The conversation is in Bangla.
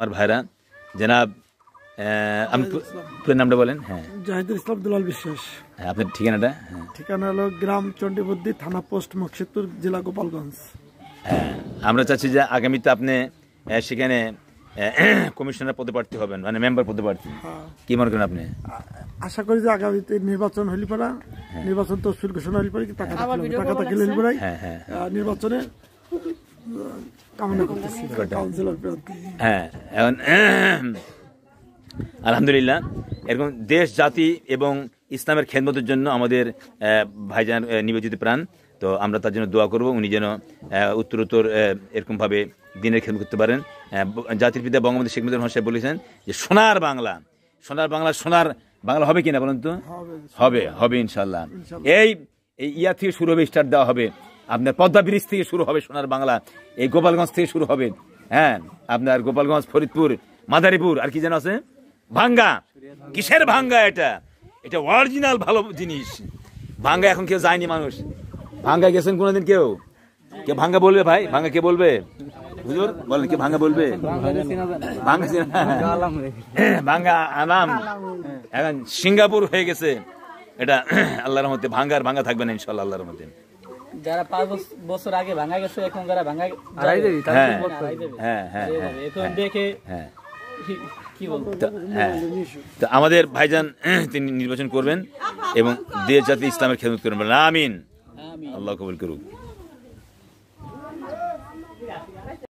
আমার ভাইরা জেনাব হ্যাঁ। হ্যাঁ, হ্যাঁ। থানা পোস্ট জেলা গোপালগঞ্জ আমরা চাচ্ছি যে আগামীতে আপনি সেখানে কমিশনার পদে হবেন মানে মেম্বার পদে কি মনে করেন আপনি আশা করি যে আগামীতে নির্বাচন হলিপাড়া নির্বাচন তো ঘোষণা নির্বাচনে হ্যাঁ এখন আলহামদুলিল্লাহ এরকম দেশ জাতি এবং ইসলামের খেদমতের জন্য আমাদের ভাইজান নিবেদিত প্রাণ তো আমরা তার জন্য দোয়া করব উনি যেন উত্তরোত্তর এরকমভাবে দিনের খেদমত করতে পারেন জাতির পিতা বঙ্গবন্ধু শেখ মুজিবুর রহমান বলেছেন যে সোনার বাংলা সোনার বাংলা সোনার বাংলা হবে কিনা বলুন তো হবে হবে ইনশাল্লাহ এই ইয়া থেকে শুরু হবে স্টার্ট দেওয়া হবে আপনার পদ্মা ব্রিজ থেকে শুরু হবে সোনার বাংলা এই গোপালগঞ্জ থেকে শুরু হবে হ্যাঁ আপনার গোপালগঞ্জ ফরিদপুর মাদারীপুর আর কি যেন আছে ভাঙ্গা কিসের ভাঙ্গা এটা এটা অরিজিনাল ভালো জিনিস ভাঙ্গা এখন কেউ যায়নি মানুষ ভাঙ্গা গেছেন কোনোদিন কেউ কে ভাঙ্গা বলবে ভাই ভাঙ্গা কে বলবে হুজুর বলেন কে ভাঙ্গা বলবে ভাঙ্গা হ্যাঁ, ভাঙ্গা এখন সিঙ্গাপুর হয়ে গেছে এটা আল্লাহর মধ্যে ভাঙ্গার ভাঙ্গা থাকবে না ইনশাল্লাহ আল্লাহর মধ্যে যারা পাঁচ বছর আগে ভাঙা গেছে এখন যারা ভাঙা আড়াই দেবি হ্যাঁ হ্যাঁ, হ্যাঁ এখন হ্যাঁ, হ্যাঁ, দেখে তো আমাদের ভাইজান তিনি নির্বাচন করবেন এবং দেশ জাতি ইসলামের খেদমত করবেন আমিন আল্লাহ কবুল করুক